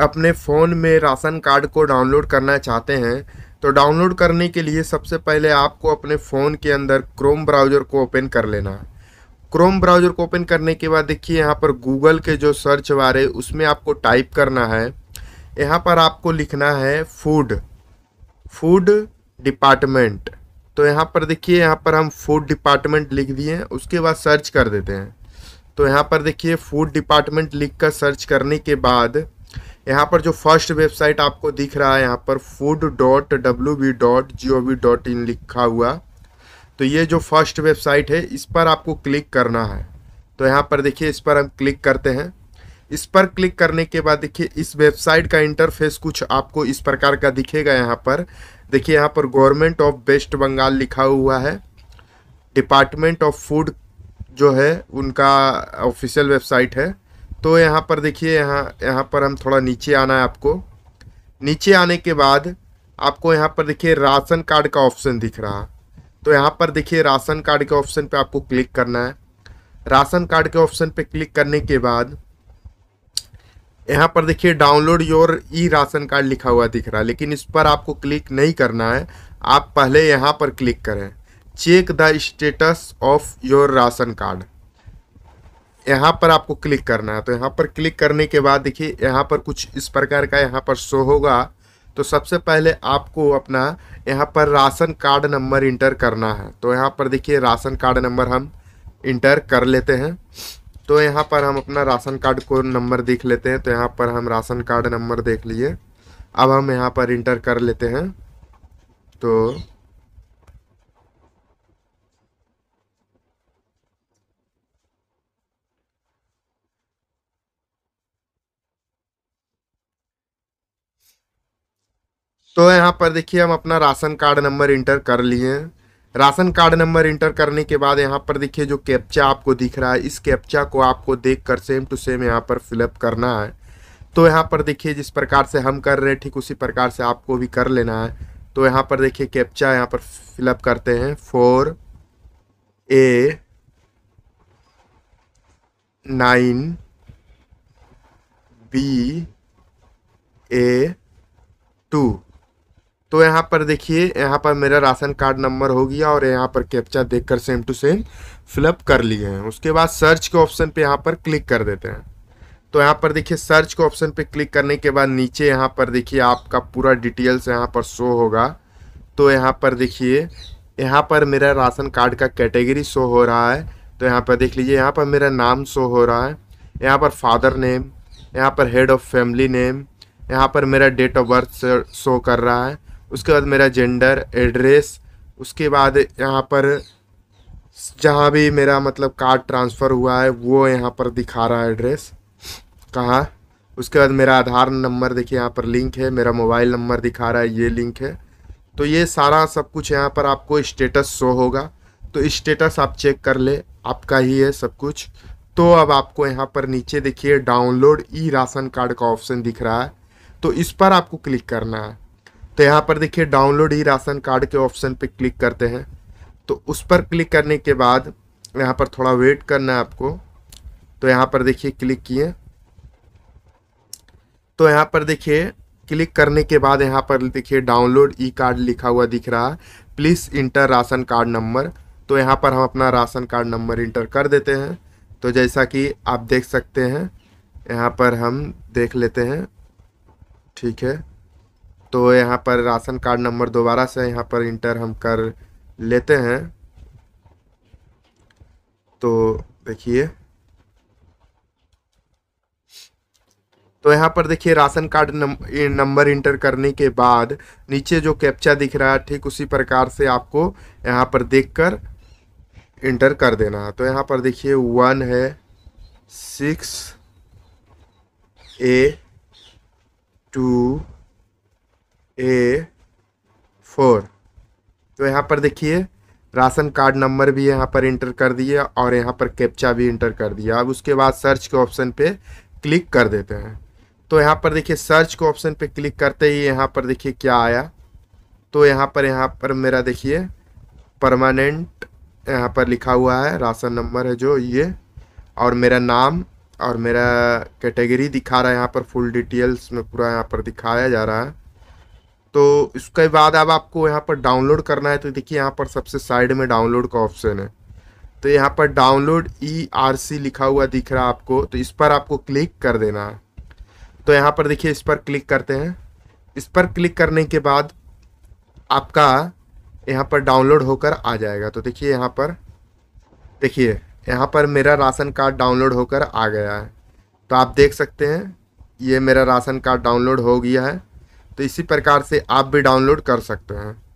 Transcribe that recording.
अपने फ़ोन में ration card को डाउनलोड करना चाहते हैं तो डाउनलोड करने के लिए सबसे पहले आपको अपने फ़ोन के अंदर क्रोम ब्राउज़र को ओपन कर लेना है क्रोम ब्राउज़र को ओपन करने के बाद देखिए यहाँ पर गूगल के जो सर्च है उसमें आपको टाइप करना है यहाँ पर आपको लिखना है फूड फूड डिपार्टमेंट तो यहाँ पर देखिए यहाँ पर हम फूड डिपार्टमेंट लिख दिए उसके बाद सर्च कर देते हैं तो यहाँ पर देखिए फूड डिपार्टमेंट लिख कर सर्च करने के बाद यहाँ पर जो फर्स्ट वेबसाइट आपको दिख रहा है यहाँ पर food dot W B dot G O V dot in लिखा हुआ तो ये जो फर्स्ट वेबसाइट है इस पर आपको क्लिक करना है तो यहाँ पर देखिए इस पर हम क्लिक करते हैं इस पर क्लिक करने के बाद देखिए इस वेबसाइट का इंटरफेस कुछ आपको इस प्रकार का दिखेगा यहाँ पर देखिए यहाँ पर गवर्नमेंट ऑफ वेस्ट बंगाल लिखा हुआ है डिपार्टमेंट ऑफ फूड जो है उनका ऑफिशियल वेबसाइट है तो यहाँ पर देखिए यहाँ यहाँ पर हम थोड़ा नीचे आना है आपको नीचे आने के बाद आपको यहाँ पर देखिए राशन कार्ड का ऑप्शन दिख रहा तो यहाँ पर देखिए राशन कार्ड के ऑप्शन पे आपको क्लिक करना है राशन कार्ड के ऑप्शन पे क्लिक करने के बाद यहाँ पर देखिए download your e ration card लिखा हुआ दिख रहा है लेकिन इस पर आपको क्लिक नहीं करना है आप पहले यहाँ पर क्लिक करें check the status of your ration card यहाँ पर आपको क्लिक करना है तो यहाँ पर क्लिक करने के बाद देखिए यहाँ पर कुछ इस प्रकार का यहाँ पर शो होगा तो सबसे पहले आपको अपना यहाँ पर राशन कार्ड नंबर इंटर करना है तो यहाँ पर देखिए राशन कार्ड नंबर हम इंटर कर लेते हैं तो यहाँ पर हम अपना राशन कार्ड को नंबर देख लेते हैं तो यहाँ पर हम राशन कार्ड नंबर देख लिए अब हम यहाँ पर इंटर कर लेते हैं तो तो यहाँ पर देखिए हम अपना राशन कार्ड नंबर इंटर कर लिए हैं राशन कार्ड नंबर इंटर करने के बाद यहाँ पर देखिए जो कैप्चा आपको दिख रहा है इस कैप्चा को आपको देख कर सेम टू सेम यहाँ पर फिलअप करना है तो यहाँ पर देखिए जिस प्रकार से हम कर रहे हैं ठीक उसी प्रकार से आपको भी कर लेना है तो यहाँ पर देखिए कैप्चा यहाँ पर फिलअप करते हैं four A nine B A two तो यहाँ पर देखिए यहाँ पर मेरा राशन कार्ड नंबर हो गया और यहाँ पर कैप्चा देखकर सेम टू सेम फिलअप कर लिए हैं उसके बाद सर्च के ऑप्शन पे यहाँ पर क्लिक कर देते हैं तो यहाँ पर देखिए सर्च के ऑप्शन पे क्लिक करने के बाद नीचे यहाँ पर देखिए आपका पूरा डिटेल्स यहाँ पर शो होगा तो यहाँ पर देखिए यहाँ पर मेरा राशन कार्ड का कैटेगरी शो हो रहा है तो यहाँ पर देख लीजिए यहाँ पर मेरा नाम शो हो रहा है यहाँ पर फादर नेम यहाँ पर हेड ऑफ़ फैमिली नेम यहाँ पर मेरा डेट ऑफ बर्थ शो कर रहा है उसके बाद मेरा जेंडर एड्रेस उसके बाद यहाँ पर जहाँ भी मेरा मतलब कार्ड ट्रांसफ़र हुआ है वो यहाँ पर दिखा रहा है एड्रेस कहाँ उसके बाद मेरा आधार नंबर देखिए यहाँ पर लिंक है मेरा मोबाइल नंबर दिखा रहा है ये लिंक है तो ये सारा सब कुछ यहाँ पर आपको स्टेटस शो होगा तो स्टेटस आप चेक कर ले आपका ही है सब कुछ तो अब आपको यहाँ पर नीचे देखिए डाउनलोड ई राशन कार्ड का ऑप्शन दिख रहा है तो इस पर आपको क्लिक करना है तो यहाँ पर देखिए डाउनलोड ही राशन कार्ड के ऑप्शन पे क्लिक करते हैं तो उस पर क्लिक करने के बाद यहाँ पर थोड़ा वेट करना है आपको तो यहाँ पर देखिए क्लिक किए तो यहाँ पर देखिए क्लिक करने के बाद यहाँ पर देखिए डाउनलोड ई कार्ड लिखा हुआ दिख रहा है please enter ration card number तो यहाँ पर हम अपना राशन कार्ड नंबर इंटर कर देते हैं तो जैसा कि आप देख सकते हैं यहाँ पर हम देख लेते हैं ठीक है तो यहाँ पर राशन कार्ड नंबर दोबारा से यहाँ पर इंटर हम कर लेते हैं तो देखिए तो यहाँ पर देखिए राशन कार्ड नंबर इंटर करने के बाद नीचे जो कैप्चा दिख रहा है ठीक उसी प्रकार से आपको यहाँ पर देखकर इंटर कर देना है तो यहाँ पर देखिए वन है six A two A four तो यहाँ पर देखिए राशन कार्ड नंबर भी यहाँ पर इंटर कर दिए और यहाँ पर कैप्चा भी इंटर कर दिया अब उसके बाद सर्च के ऑप्शन पे क्लिक कर देते हैं तो यहाँ पर देखिए सर्च के ऑप्शन पे क्लिक करते ही यहाँ पर देखिए क्या आया तो यहाँ पर यहाँ पर मेरा देखिए परमानेंट यहाँ पर लिखा हुआ है राशन नंबर है जो ये और मेरा नाम और मेरा कैटेगरी दिखा रहा है यहाँ पर फुल डिटेल्स में पूरा यहाँ पर दिखाया जा रहा है तो इसके बाद अब आपको यहाँ पर डाउनलोड करना है तो देखिए यहाँ पर सबसे साइड में डाउनलोड का ऑप्शन है तो यहाँ पर डाउनलोड ई आर सी लिखा हुआ दिख रहा है आपको तो इस पर आपको क्लिक कर देना है तो यहाँ पर देखिए इस पर क्लिक करते हैं इस पर क्लिक करने के बाद आपका यहाँ पर डाउनलोड होकर आ जाएगा तो देखिए यहाँ पर देखिए यहाँ पर मेरा राशन कार्ड डाउनलोड होकर आ गया है तो आप देख सकते हैं ये मेरा राशन कार्ड डाउनलोड हो गया है तो इसी प्रकार से आप भी डाउनलोड कर सकते हैं